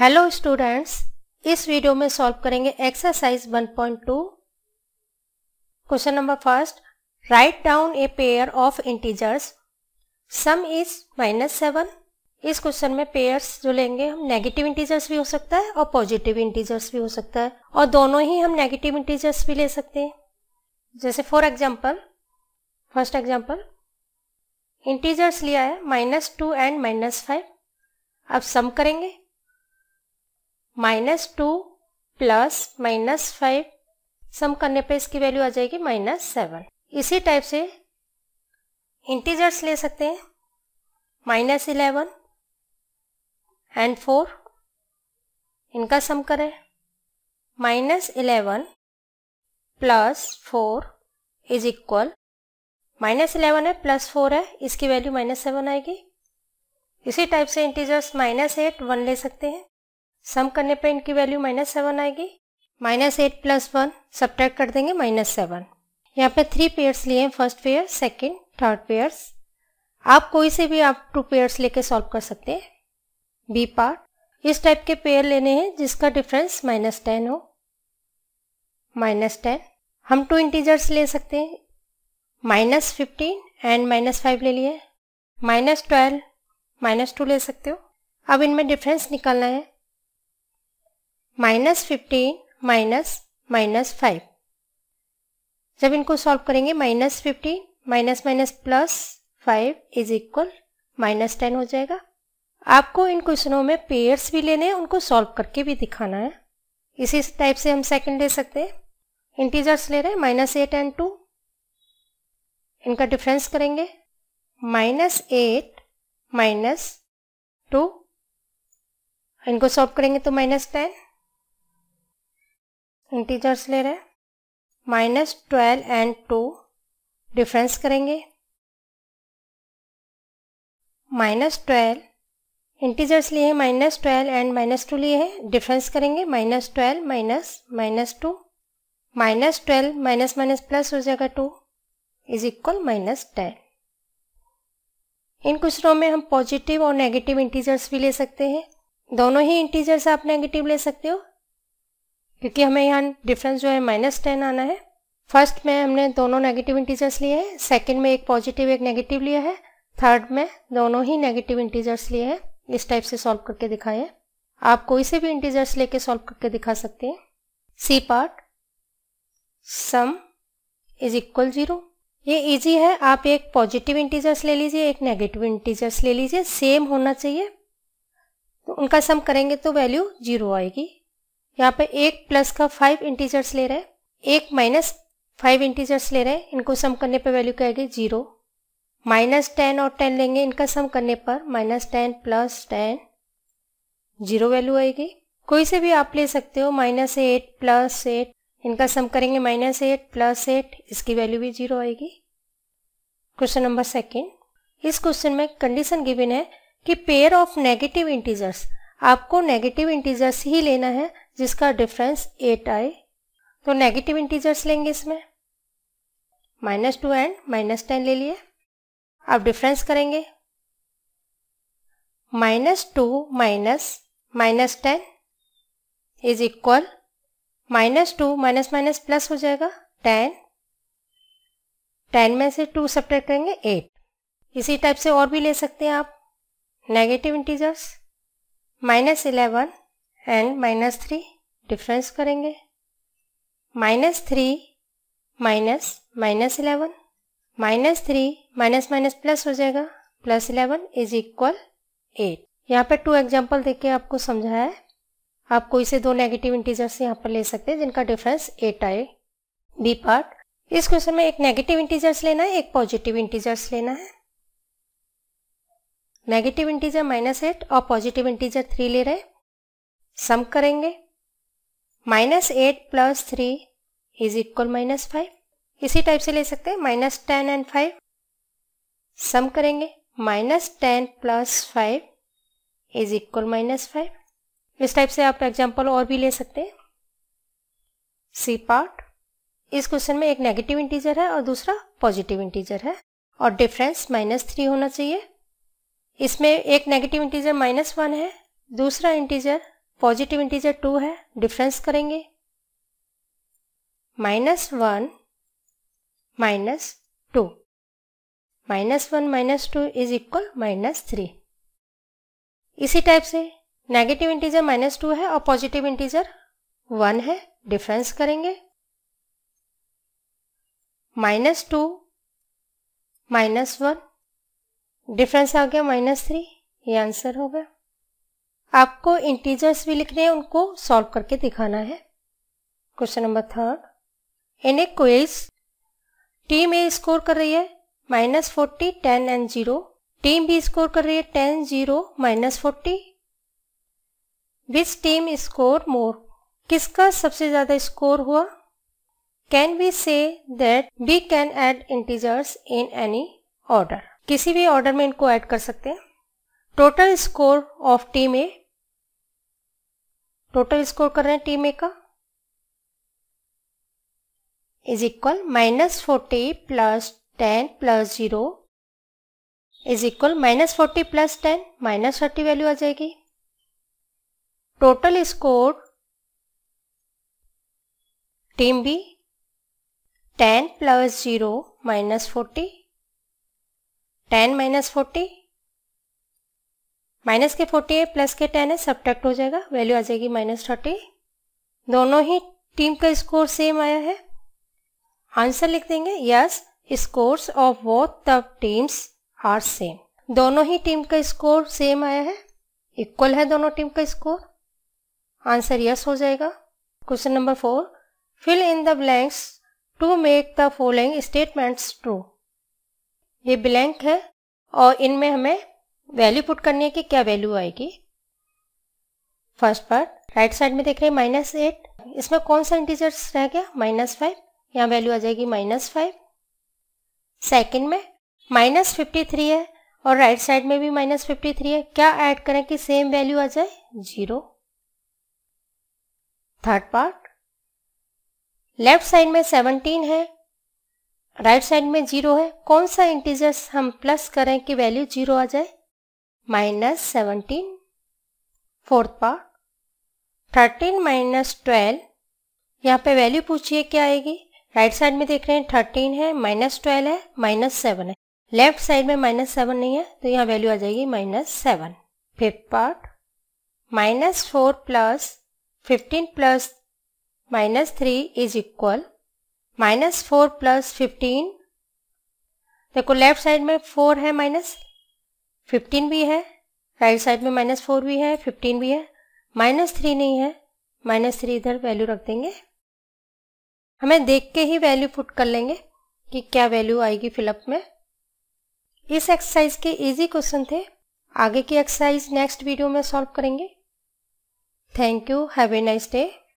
hello students इस video में solve करेंगे exercise 1.2 question number first write down a pair of integers sum is minus seven इस question में pairs जो लेंगे हम नेगेटिव इंटीजर्स भी हो सकता है और पॉजिटिव इंटीजर्स भी हो सकता है और दोनों ही हम नेगेटिव इंटीजर्स भी ले सकते हैं जैसे for example first example integers लिया है minus two and minus five अब सम करेंगे minus two plus minus five sum करने पे इसकी वैल्यू आ जाएगी माइनस सेवन इसी टाइप से इंटीजर्स ले सकते हैं माइनस इलेवन एंड फोर इनका सम करें minus eleven plus four is equal minus eleven है प्लस फोर है इसकी वैल्यू माइनस सेवन आएगी इसी टाइप से इंटीजर्स माइनस एट वन ले सकते हैं सम करने पर इनकी वैल्यू माइनस सेवन आएगी minus eight plus one subtract कर देंगे माइनस सेवन यहाँ पे थ्री पेयर्स लिए हैं first pair second third pairs आप कोई से भी आप टू पेयर्स लेके सॉल्व कर सकते हैं बी पार्ट इस टाइप के पेयर लेने हैं जिसका डिफरेंस माइनस टेन हो माइनस टेन हम टू इंटीजर्स ले सकते हैं minus fifteen and minus five ले लिए माइनस ट्वेल्व माइनस टू ले सकते हो अब इनमें डिफरेंस निकालना है minus fifteen minus minus five जब इनको सॉल्व करेंगे minus fifteen minus minus plus five is equal minus ten हो जाएगा आपको इन क्वेश्चनों में पेयर्स भी लेने हैं उनको सॉल्व करके भी दिखाना है इसी टाइप से हम सेकंड ले सकते हैं इंटीजर्स ले रहे हैं माइनस एट एंड टू इनका डिफरेंस करेंगे माइनस एट माइनस टू इनको सॉल्व करेंगे तो माइनस टेन इंटीजर्स ले रहे हैं minus twelve and two difference करेंगे माइनस ट्वेल्व इंटीजर्स लिए हैं minus twelve and minus two लिए हैं डिफरेंस करेंगे minus twelve minus minus two minus twelve minus minus plus हो जाएगा two is equal minus ten इन कुछ रो में हम पॉजिटिव और नेगेटिव इंटीजर्स भी ले सकते हैं दोनों ही इंटीजर्स आप नेगेटिव ले सकते हो क्योंकि हमें यहाँ डिफरेंस जो है माइनस टेन आना है फर्स्ट में हमने दोनों नेगेटिव इंटीजर्स लिए हैं सेकेंड में एक पॉजिटिव एक नेगेटिव लिया है थर्ड में दोनों ही नेगेटिव इंटीजर्स लिए हैं इस टाइप से सॉल्व करके दिखाएं आप कोई से भी इंटीजर्स लेके सॉल्व करके दिखा सकते हैं C part sum is equal zero ये इजी है आप एक पॉजिटिव इंटीजर्स ले लीजिए एक नेगेटिव इंटीजर्स ले लीजिए सेम होना चाहिए तो उनका सम करेंगे तो वैल्यू जीरो आएगी यहाँ पे एक प्लस का फाइव इंटीजर्स ले रहे हैं एक माइनस फाइव इंटीजर्स ले रहे हैं इनको सम करने पर वैल्यू क्या आएगी जीरो माइनस टेन और टेन लेंगे इनका सम करने पर minus ten plus ten zero value आएगी कोई से भी आप ले सकते हो माइनस एट प्लस एट इनका सम करेंगे माइनस एट प्लस एट इसकी वैल्यू भी जीरो आएगी क्वेश्चन नंबर सेकेंड इस क्वेश्चन में कंडीशन गिवन है कि पेयर ऑफ नेगेटिव इंटीजर्स आपको नेगेटिव इंटीजर्स ही लेना है जिसका डिफरेंस एट आए तो नेगेटिव इंटीजर्स लेंगे इसमें minus two and minus ten ले लिए अब डिफरेंस करेंगे minus two minus minus ten is equal minus two minus minus plus हो जाएगा टेन टेन में से टू सब्ट्रैक्ट करेंगे एट इसी टाइप से और भी ले सकते हैं आप negative integers minus eleven and minus three difference करेंगे minus three minus minus eleven minus three minus minus plus हो जाएगा plus eleven is equal eight यहाँ पर टू एग्जाम्पल देके आपको समझाया है आप कोई से दो नेगेटिव इंटीजर्स यहाँ पर ले सकते हैं जिनका डिफरेंस एट आए बी पार्ट इस क्वेश्चन में एक नेगेटिव इंटीजर्स लेना है एक पॉजिटिव इंटीजर्स लेना है नेगेटिव इंटीजर माइनस एट और पॉजिटिव इंटीजर थ्री ले रहे हैं सम करेंगे minus eight plus three is equal minus five इसी टाइप से ले सकते हैं minus ten and five sum करेंगे minus ten plus five is equal minus five इस टाइप से आप एग्जाम्पल और भी ले सकते हैं सी पार्ट इस क्वेश्चन में एक नेगेटिव इंटीजर है और दूसरा पॉजिटिव इंटीजर है और डिफरेंस माइनस थ्री होना चाहिए इसमें एक नेगेटिव इंटीजर माइनस वन है दूसरा इंटीजर पॉजिटिव इंटीजर टू है डिफरेंस करेंगे minus one minus two minus one minus two is equal minus three इसी टाइप से नेगेटिव इंटीजर माइनस टू है और पॉजिटिव इंटीजर वन है डिफरेंस करेंगे minus two minus one difference आ गया माइनस थ्री ये आंसर हो गया आपको इंटीजर्स भी लिखने हैं उनको सॉल्व करके दिखाना है question number third in a quiz team A score कर रही है minus forty ten and zero team B score कर रही है ten zero minus forty which team score more किसका सबसे ज्यादा स्कोर हुआ can we say that we can add integers in any order किसी भी ऑर्डर में इनको एड कर सकते हैं total score of team A total score कर रहे हैं टीम ए का is equal minus forty plus ten plus zero is equal minus forty plus ten minus thirty value आ जाएगी total score team B ten plus zero minus forty ten minus forty minus के forty है plus के ten है subtract हो जाएगा value आ जाएगी माइनस थर्टी दोनों ही टीम का स्कोर सेम आया है आंसर लिख देंगे yes scores of both the teams are same दोनों ही टीम का स्कोर सेम आया है इक्वल है दोनों टीम का स्कोर आंसर यस हो जाएगा question number four fill in the blanks to make the following statements true ये ब्लैंक है और इनमें हमें वैल्यू पुट करनी है कि क्या वैल्यू आएगी फर्स्ट पार्ट राइट साइड में देख रहे हैं माइनस एट इसमें कौन सा इंटीजर्स रह गया माइनस फाइव यहाँ वैल्यू आ जाएगी माइनस फाइव सेकेंड में माइनस फिफ्टी थ्री है और राइट right साइड में भी माइनस फिफ्टी थ्री है क्या ऐड करें कि सेम वैल्यू आ जाए zero third part left side में सेवनटीन है राइट right साइड में जीरो है कौन सा इंटीजर्स हम प्लस करें कि वैल्यू जीरो आ जाए minus 17 fourth part thirteen minus twelve यहाँ पे वैल्यू पूछिए क्या आएगी राइट right साइड में देख रहे हैं थर्टीन है माइनस ट्वेल्व है माइनस सेवन है लेफ्ट साइड में माइनस सेवन नहीं है तो यहाँ वैल्यू आ जाएगी minus seven fifth part minus four plus fifteen plus minus three is equal minus four plus fifteen देखो लेफ्ट साइड में फोर है माइनस फिफ्टीन भी है राइट साइड में माइनस फोर भी है फिफ्टीन भी है माइनस थ्री नहीं है माइनस थ्री इधर वैल्यू रख देंगे हमें देख के ही वैल्यू पुट कर लेंगे कि क्या वैल्यू आएगी फिलअप में इस एक्सरसाइज के इजी क्वेश्चन थे आगे की एक्सरसाइज नेक्स्ट वीडियो में सॉल्व करेंगे thank you have a nice day